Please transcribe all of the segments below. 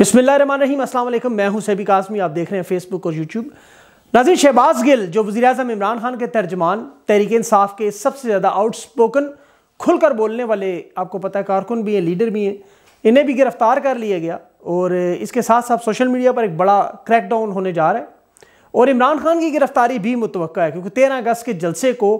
रही असलम मैं हूं सैबी कासमी आप देख रहे हैं फेसबुक और यूट्यूब नाजिर शहबाज गिल जो वजी अजम इमरान खान के तर्जमान तहरीक इंसाफ के सबसे ज़्यादा आउटस्पोकन खुलकर बोलने वाले आपको पता है कारकुन भी हैं लीडर भी हैं इन्हें भी गिरफ़्तार कर लिया गया और इसके साथ साथ सोशल मीडिया पर एक बड़ा क्रैकडाउन होने जा रहा है और इमरान खान की गिरफ़्तारी भी मुतव है क्योंकि तेरह अगस्त के जलसे को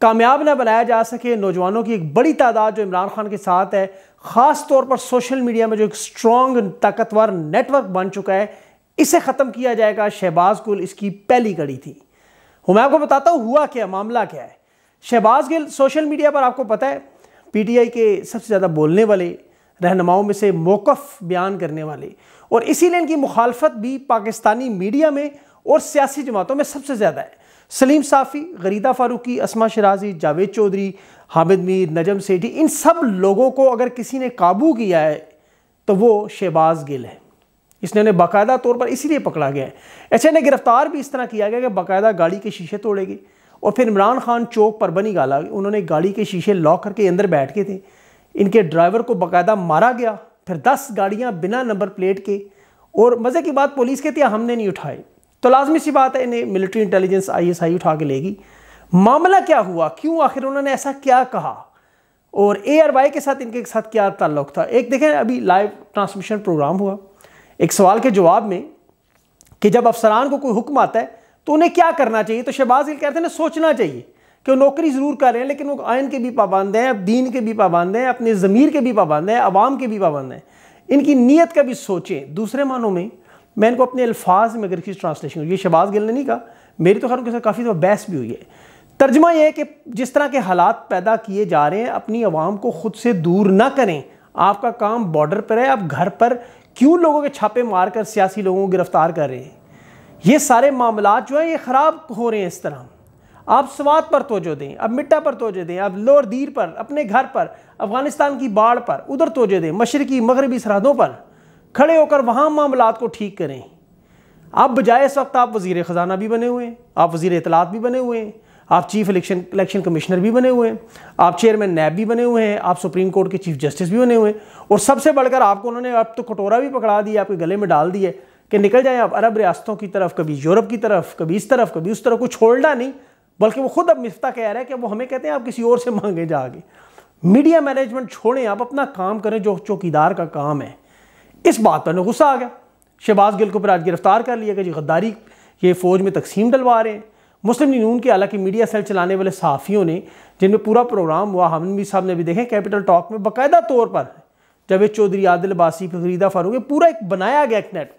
कामयाब ना बनाया जा सके नौजवानों की एक बड़ी तादाद जो इमरान खान के साथ है ख़ास तौर पर सोशल मीडिया में जो एक स्ट्रॉन्ग ताकतवर नेटवर्क बन चुका है इसे ख़त्म किया जाएगा शहबाज गुल इसकी पहली कड़ी थी हूँ मैं आपको बताता हूँ हुआ क्या मामला क्या है शहबाज गिल सोशल मीडिया पर आपको पता है पीटीआई के सबसे ज़्यादा बोलने वाले रहनुमाओं में से मौकफ़ बयान करने वाले और इसीलिए इनकी मुखालफत भी पाकिस्तानी मीडिया में और सियासी जमातों में सबसे ज़्यादा है सलीम साफ़ी गरीदा फ़ारूकी असमा शराजी जावेद चौधरी हामिद मीर नजम सेठी इन सब लोगों को अगर किसी ने काबू किया है तो वो शहबाज गिल है इसने उन्हें बाकायदा तौर पर इसीलिए पकड़ा गया है ऐसे अच्छा, ने गिरफ्तार भी इस तरह किया गया कि बाकायदा गाड़ी के शीशे तोड़ेगी और फिर इमरान खान चौक पर बनी गाला उन्होंने गाड़ी के शीशे लॉक करके अंदर बैठ के थे इनके ड्राइवर को बाकायदा मारा गया फिर दस गाड़ियाँ बिना नंबर प्लेट के और मज़े की बात पुलिस के थी हमने नहीं उठाई तो लाजमी सी बात है इन्हें military intelligence I S I उठा के लेगी मामला क्या हुआ क्यों आखिर उन्होंने ऐसा क्या कहा और ए आर वाई के साथ इनके साथ क्या ताल्लुक था एक देखें अभी लाइव ट्रांसमिशन प्रोग्राम हुआ एक सवाल के जवाब में कि जब अफसरान को कोई हुक्म आता है तो उन्हें क्या करना चाहिए तो शहबाज गिल कहते हैं ना सोचना चाहिए कि वो नौकरी ज़रूर कर रहे हैं लेकिन वो आयन के भी पाबंद हैं दीन के भी पाबंद हैं अपने ज़मीर के भी पाबंद हैं आवाम के भी पाबंद हैं इनकी नीयत का भी सोचें दूसरे मानों में मैं इनको अपने अल्फाज में अगर किसी ट्रांसलेशन ये शबाज गिल ने नहीं कहा मेरी तो खैर उनके साथ काफ़ी तो बहस भी हुई है तर्जमा यह है कि जिस तरह के हालात पैदा किए जा रहे हैं अपनी आवाम को ख़ुद से दूर ना करें आपका काम बॉर्डर पर है आप घर पर क्यों लोगों के छापे मार कर सियासी लोगों को गिरफ्तार कर रहे हैं ये सारे मामला जो हैं ये ख़राब हो रहे हैं इस तरह आप स्वाद पर तोजो दें अब मिट्टा पर तोजो दें अब लोअर दीर पर अपने घर पर अफ़गानिस्तान की बाढ़ पर उधर तोजो दें मशरकी मगरबी सरहदों पर खड़े होकर वहाँ मामला को ठीक करें आप बजाय इस वक्त आप वजीर ख़जाना भी बने हुए हैं आप वजीर इतलात भी बने हुए हैं आप चीफ इलेक्शन इलेक्शन कमिश्नर भी बने हुए हैं आप चेयरमैन नैब भी बने हुए हैं आप सुप्रीम कोर्ट के चीफ जस्टिस भी बने हुए हैं और सबसे बढ़कर आपको उन्होंने अब तो कटोरा भी पकड़ा दिया आपके गले में डाल दिया कि निकल जाएं आप अरब रियासतों की तरफ कभी यूरोप की तरफ कभी इस तरफ कभी उस तरफ कुछ छोड़ना नहीं बल्कि वो खुद अब मिफ्ता कह रहा है कि वो हमें कहते हैं आप किसी और से मांगे जाके मीडिया मैनेजमेंट छोड़ें आप अपना काम करें जो चौकीदार का काम है इस बात पर उन्हें गुस्सा आ गया शहबाज गिल को फिर आज गिरफ्तार कर लिया गया जी गद्दारी ये फ़ौज में तकसीम डलवा रहे हैं मुस्लिम नून के हालांकि मीडिया सेल चलाने वाले सहाफ़ियों ने जिनमें पूरा प्रोग्राम हुआ हमन भी साहब ने भी देखे कैपिटल टॉक में बाकायदा तौर पर जावेद चौधरी आदिल बासी फरीदा फारूक पूरा एक बनाया गया एक नेट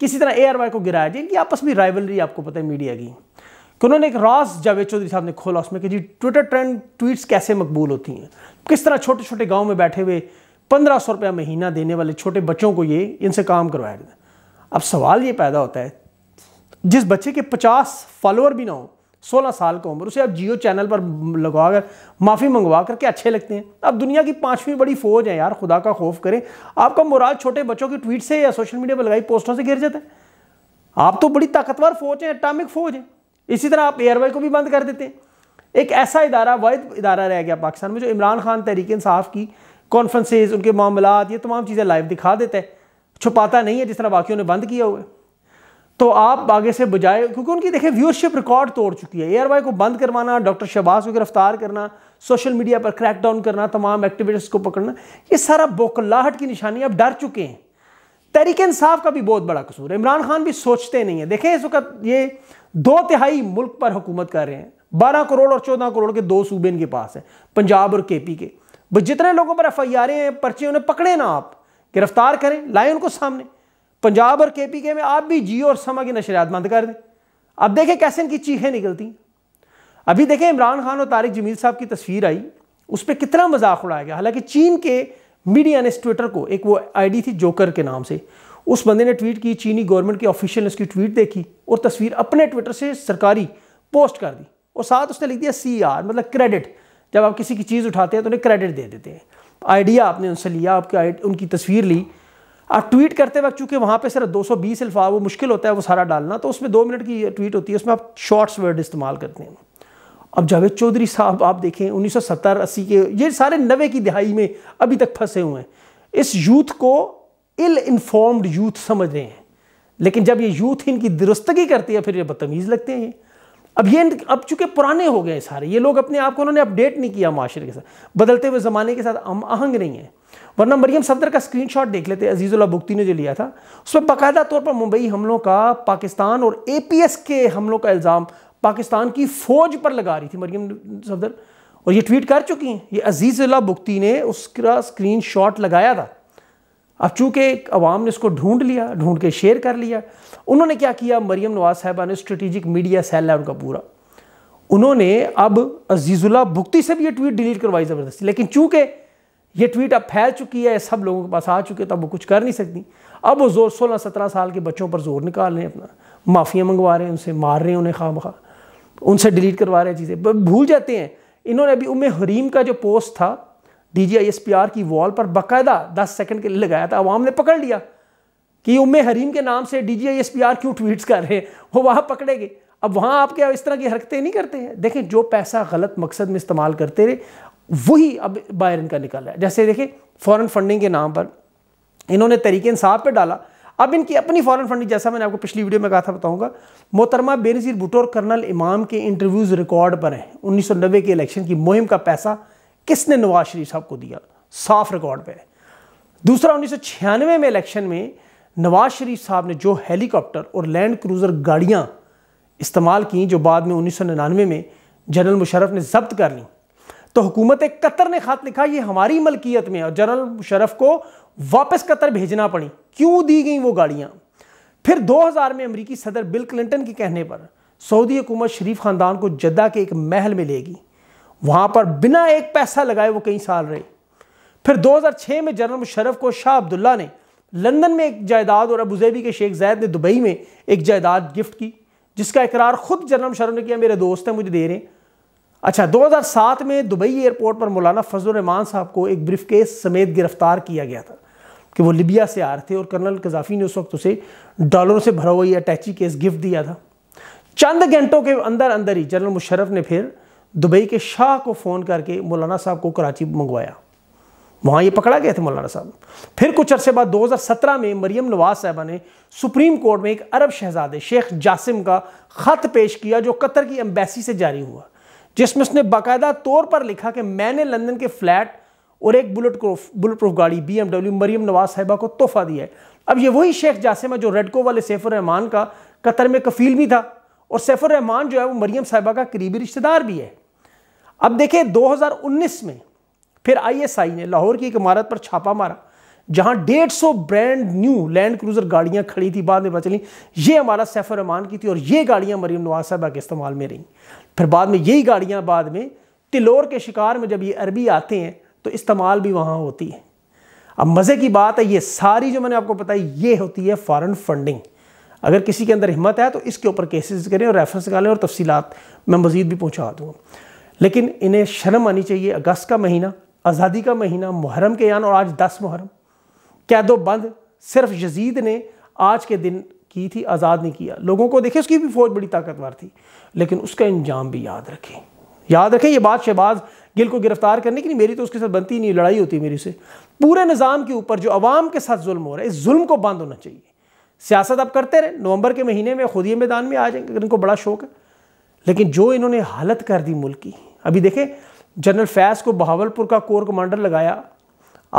किसी तरह ए आर वाई को गिराया जाए इनकी आपस में राइवलरी आपको पता है मीडिया की कि उन्होंने एक रास जावेद चौधरी साहब ने खोला उसमें कि जी ट्विटर ट्रेंड ट्वीट्स कैसे मकबूल होती हैं किस तरह छोटे छोटे गाँव में बैठे हुए पंद्रह सौ रुपया महीना देने वाले छोटे बच्चों को ये इनसे काम करवाया जाता है अब सवाल ये पैदा होता है जिस बच्चे के पचास फॉलोअर भी ना हो सोलह साल का उम्र उसे आप जियो चैनल पर लगवा कर माफ़ी मंगवा करके अच्छे लगते हैं अब दुनिया की पांचवी बड़ी फौज है यार खुदा का खौफ करें आपका मुराद छोटे बच्चों की ट्वीट से या सोशल मीडिया पर लगाई पोस्टों से घिर जाता है आप तो बड़ी ताकतवर फौज है एटामिक फौज है इसी तरह आप एयरवे को भी बंद कर देते हैं एक ऐसा इदारा वायद इदारा रह गया पाकिस्तान में जो इमरान खान तहरीक इंसाफ की कॉन्फ्रेंसेज उनके मामला ये तमाम चीज़ें लाइव दिखा देते हैं छुपाता नहीं है जिस तरह बाकियों ने बंद किया हुआ है तो आप आगे से बजाय क्योंकि उनकी देखें व्यूअरशिप रिकॉर्ड तोड़ चुकी है एयर वाई को बंद करवाना डॉक्टर शहबाज को गिरफ्तार करना सोशल मीडिया पर क्रैक डाउन करना तमाम एक्टिविटीज को पकड़ना ये सारा बोकलाहट की निशानी अब डर चुके हैं तहरीक इंसाफ का भी बहुत बड़ा कसूर है इमरान खान भी सोचते नहीं है देखें इस वक्त ये दो तिहाई मुल्क पर हुकूमत कर रहे हैं बारह करोड़ और चौदह करोड़ के दो सूबे इनके पास हैं पंजाब और के पी के भाई जितने लोगों पर एफ आई आरें हैं पर्चे उन्हें पकड़े ना आप गिरफ्तार करें लाए उनको सामने पंजाब और के पी के में आप भी जियो और समा की नशरियात बंद कर दें अब देखें कैसे इनकी चीखें निकलती हैं अभी देखें इमरान खान और तारिक जमील साहब की तस्वीर आई उस पर कितना मजाक उड़ाया गया हालांकि चीन के मीडिया ने इस ट्विटर को एक वो आईडी थी जोकर के नाम से उस बंदे ने ट्वीट की चीनी गवर्नमेंट के ऑफिशियल ने उसकी ट्वीट देखी और तस्वीर अपने ट्विटर से सरकारी पोस्ट कर दी और साथ उसने लिख दिया सी आर मतलब क्रेडिट जब आप किसी की चीज़ उठाते हैं तो उन्हें क्रेडिट दे देते हैं आइडिया आपने उनसे लिया आपकी उनकी तस्वीर ली आप ट्वीट करते वक्त चूँकि वहाँ पे सिर्फ 220 सौ बीस अल्फा वो मुश्किल होता है वो सारा डालना तो उसमें दो मिनट की ट्वीट होती है उसमें आप शॉर्ट्स वर्ड इस्तेमाल करते हैं अब जावेद चौधरी साहब आप देखें उन्नीस सौ सत्तर अस्सी के ये सारे नबे की दिहाई में अभी तक फंसे हुए हैं इस यूथ को इल इन्फॉर्म्ड यूथ समझ रहे हैं लेकिन जब ये यूथ इनकी दुरुस्तगी करती है फिर ये बदतमीज़ लगते हैं अब ये अब चूंकि पुराने हो गए सारे ये लोग अपने आप को उन्होंने अपडेट नहीं किया माशरे के साथ बदलते हुए ज़माने के साथ आहंग नहीं है वरना मरियम सदर का स्क्रीनशॉट देख लेते अजीज़ुल्ला बुख्ती ने जो लिया था उसमें बाकायदा तौर पर मुंबई हमलों का पाकिस्तान और ए पी एस के हमलों का इल्ज़ाम पाकिस्तान की फ़ौज पर लगा रही थी मरियम सदर और ये ट्वीट कर चुकी हैं ये अजीज़ुल्ला बुख्ती ने उसका स्क्रीन लगाया था अब चूंकि अवाम ने इसको ढूंढ लिया ढूंढ के शेयर कर लिया उन्होंने क्या किया मरीम नवाज साहबा ने स्ट्रेटिजिक मीडिया सेल है उनका पूरा उन्होंने अब अजीज़ुल्ला भुगती से भी ये ट्वीट डिलीट करवाई ज़बरदस्ती लेकिन चूंकि ये ट्वीट अब फैल चुकी है सब लोगों के पास आ चुके तब वो कुछ कर नहीं सकती अब वो जोर सोलह सत्रह साल के बच्चों पर जोर निकाल रहे हैं अपना माफ़ियाँ मंगवा रहे हैं उनसे मार रहे हैं उन्हें खाम खा उनसे डिलीट करवा रहे हैं चीज़ें भूल जाते हैं इन्होंने अभी उम हरीम का जो पोस्ट था आर की वॉल पर बाकायदा दस सेकंड के लिए लगाया था अवाम ने पकड़ लिया कि उम्मे हरीम के नाम से आर क्यों ट्वीट्स कर रहे हैं वो वहाँ गए अब वहाँ आप क्या इस तरह की हरकतें नहीं करते हैं देखें जो पैसा गलत मकसद में इस्तेमाल करते रहे वही अब बाहर इनका निकल रहा है जैसे देखें फॉरेन फंडिंग के नाम पर इन्होंने तरीके इंसाफ पर डाला अब इनकी अपनी फॉरेन फंडिंग जैसा मैंने आपको पिछली वीडियो में कहा था बताऊंगा मोहतरमा बेनज़ीर भुटो और कर्नल इमाम के इंटरव्यूज़ रिकॉर्ड पर हैं नब्बे के इलेक्शन की मुहिम का पैसा किसने नवाज शरीफ साहब को दिया साफ रिकॉर्ड पे दूसरा उन्नीस में इलेक्शन में नवाज शरीफ साहब ने जो हेलीकॉप्टर और लैंड क्रूज़र गाड़ियाँ इस्तेमाल की जो बाद में उन्नीस में जनरल मुशरफ ने जब्त कर ली तो हुकूमत कतर ने खात लिखा ये हमारी मलकियत में और जनरल मुशरफ को वापस कतर भेजना पड़ी क्यों दी गई वो गाड़ियाँ फिर 2000 में अमरीकी सदर बिल क्लिंटन के कहने पर सऊदी हुकूमत शरीफ ख़ानदान को जद्दा के एक महल में लेगी वहाँ पर बिना एक पैसा लगाए वो कई साल रहे फिर 2006 में जनरल मुशरफ को शाह अब्दुल्ला ने लंदन में एक जायदाद और अबूजैबी के शेख जैद ने दुबई में एक जायदाद गिफ्ट की जिसका इकरार खुद जनरल मुशरफ ने किया मेरे दोस्त हैं मुझे दे रहे हैं अच्छा 2007 में दुबई एयरपोर्ट पर मौलाना फजलरहमान साहब को एक केस समेत गिरफ्तार किया गया था कि वो लिबिया से आ रहे थे और कर्नल कजाफी ने उस वक्त उसे डॉलरों से भरा हुआ अटैची केस गिफ्ट दिया था चंद घंटों के अंदर अंदर ही जनरल मुशरफ ने फिर दुबई के शाह को फ़ोन करके मौलाना साहब को कराची मंगवाया वहाँ ये पकड़ा गया था मौलाना साहब फिर कुछ अरसे बाद 2017 में मरियम नवाज साहबा ने सुप्रीम कोर्ट में एक अरब शहजादे शेख जासिम का ख़त पेश किया जो कतर की एम्बेसी से जारी हुआ जिसमें उसने बाकायदा तौर पर लिखा कि मैंने लंदन के फ्लैट और एक बुलेट प्रूफ बुलेट प्रूफ गाड़ी बी मरियम नवाज साहिबा को तोहफा दिया है अब ये वही शेख जासिम है जो रेडको वाले सैफुररहमान का कतर में कफील भी था और सैफुररहमान जो है वो मरियम साहिबा का करीबी रिश्तेदार भी है अब देखिए 2019 में फिर आईएसआई ने लाहौर की एक इमारत पर छापा मारा जहां 150 ब्रांड न्यू लैंड क्रूजर गाड़ियां खड़ी थी बाद में बचली ये हमारा सैफर रहमान की थी और ये गाड़ियां मरीम नवाज साहबा के इस्तेमाल में रहीं फिर बाद में यही गाड़ियां बाद में तिलोर के शिकार में जब ये अरबी आते हैं तो इस्तेमाल भी वहां होती है अब मज़े की बात है ये सारी जो मैंने आपको बताई ये होती है फॉरन फंडिंग अगर किसी के अंदर हिम्मत है तो इसके ऊपर केसेस करें और रेफरेंस निकालें और तफसीत मैं मज़ीद भी पहुंचा दूँगा लेकिन इन्हें शर्म आनी चाहिए अगस्त का महीना आज़ादी का महीना मुहर्रम के यान और आज दस मुहर्रम कैदो बंद सिर्फ यजीद ने आज के दिन की थी आज़ाद ने किया लोगों को देखे उसकी भी फौज बड़ी ताकतवर थी लेकिन उसका इंजाम भी याद रखें याद रखें ये बात शहबाज गिल को गिरफ्तार करने की नहीं मेरी तो उसके साथ बनती नहीं लड़ाई होती मेरी से पूरे निज़ाम के ऊपर जो आवाम के साथ जुल्म हो रहा है इस जुल्म को बंद होना चाहिए सियासत आप करते रहे नवंबर के महीने में खुद ही मैदान में आ जाएंगे इनको बड़ा शौक है लेकिन जो इन्होंने हालत कर दी मुल्क की अभी देखें जनरल फैज़ को बहावलपुर का कोर कमांडर लगाया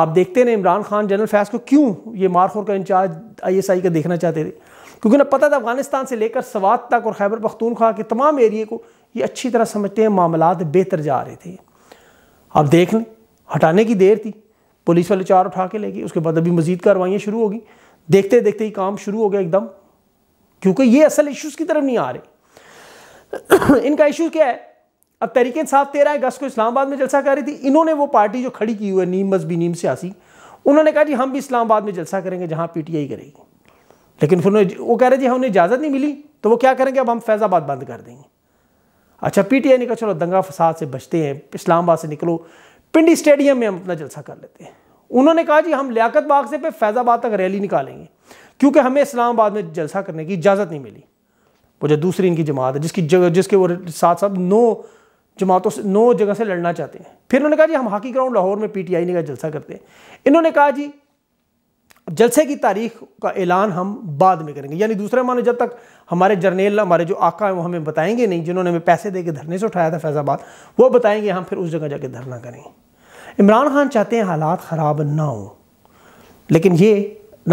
आप देखते ना इमरान खान जनरल फैज़ को क्यों ये मारखोर का इंचार्ज आईएसआई का देखना चाहते थे क्योंकि उन्हें पता था अफगानिस्तान से लेकर सवात तक और खैबर पख्तूनख्वा के तमाम एरिए को ये अच्छी तरह समझते हैं मामला बेहतर जा रहे थे आप देख लें हटाने की देर थी पुलिस वाले चार उठा के ले गए उसके बाद अभी मजीद कार्रवाइयाँ शुरू होगी देखते देखते ही काम शुरू हो गया एकदम क्योंकि ये असल इश्यूज़ की तरफ नहीं आ रहे इनका इशू क्या है अब तरीके साफ तेरह अगस्त को इस्लामाबाद में जलसा कर रही थी इन्होंने वो पार्टी जो खड़ी की हुई है नीम मजबी नीम सियासी उन्होंने कहा जी हम भी इस्लामाबाद में जलसा करेंगे जहाँ पी टी आई करेगी लेकिन फिर उन्होंने वो कह रहे जी हमें इजाज़त नहीं मिली तो वो क्या करेंगे अब हम फैज़ाबाद बंद कर देंगे अच्छा पी टी आई ने कहा चलो दंगा फसाद से बचते हैं इस्लामाबाद से निकलो पिंडी स्टेडियम में हम अपना जलसा कर लेते हैं उन्होंने कहा जी हम लियाकत बाग से पे फैज़ाबाद तक रैली निकालेंगे क्योंकि हमें इस्लामाबाद में जलसा करने की इजाज़त नहीं मिली वो जो दूसरी इनकी जमात है जिसकी जगह जिसके वो साथ साथ नौ जमातों से नौ जगह से लड़ना चाहते हैं फिर उन्होंने कहा जी हम हॉकी ग्राउंड लाहौर में पीटीआई ने का जलसा करते हैं इन्होंने कहा जी जलसे की तारीख का ऐलान हम बाद में करेंगे यानी दूसरे माने जब तक हमारे जर्नेल हमारे जो आका हैं वो हमें बताएंगे नहीं जिन्होंने हमें पैसे दे के धरने से उठाया था फैज़ाबाद वो बताएंगे हम फिर उस जगह जाके धरना करेंगे इमरान खान चाहते हैं हालात ख़राब ना हों लेकिन ये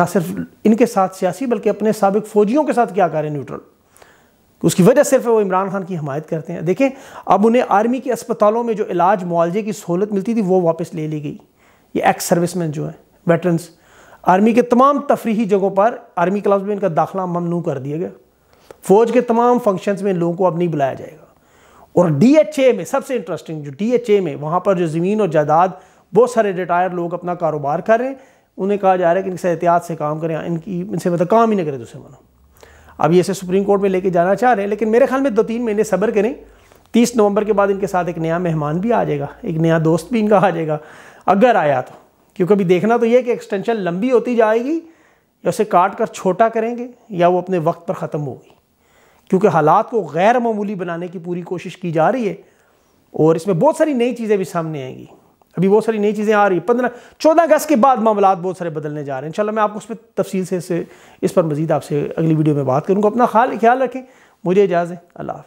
ना सिर्फ इनके साथ सियासी बल्कि अपने सबक फ़ौजियों के साथ क्या करें न्यूट्रल उसकी वजह सिर्फ है वो इमरान खान की हमायत करते हैं देखें अब उन्हें आर्मी के अस्पतालों में जो इलाज मुआवजे की सहूलत मिलती थी वो वापस ले ली गई ये एक्स सर्विसमैन जो है वेटरन्स आर्मी के तमाम तफरी जगहों पर आर्मी क्लब्स में इनका दाखिला ममनू कर दिया गया फ़ौज के तमाम फंक्शंस में लोगों को अब नहीं बुलाया जाएगा और डी एच ए में सबसे इंटरेस्टिंग जो डी एच ए में वहाँ पर जो ज़मीन और जायदाद बहुत सारे रिटायर लोग अपना कारोबार कर रहे हैं उन्हें कहा जा रहा है कि इनसे एहतियात से काम करें इनकी इनसे मतलब काम ही ना करें दूसरे मानो अब ये इसे सुप्रीम कोर्ट में लेके जाना चाह रहे हैं लेकिन मेरे ख्याल में दो तीन महीने सब्र करें तीस नवंबर के बाद इनके साथ एक नया मेहमान भी आ जाएगा एक नया दोस्त भी इनका आ जाएगा अगर आया तो क्योंकि अभी देखना तो यह कि एक्सटेंशन लंबी होती जाएगी या उसे काट कर छोटा करेंगे या वो अपने वक्त पर ख़त्म होगी क्योंकि हालात को गैर मामूली बनाने की पूरी कोशिश की जा रही है और इसमें बहुत सारी नई चीज़ें भी सामने आएंगी अभी बहुत सारी नई चीज़ें आ रही पंद्रह चौदह अगस्त के बाद मामला बहुत सारे बदलने जा रहे हैं इंशाल्लाह मैं आपको उस पर तफसील से इस पर मजीद आपसे अगली वीडियो में बात करूँगा अपना ख्याल ख्याल रखें मुझे इजाज़ है अल्लाह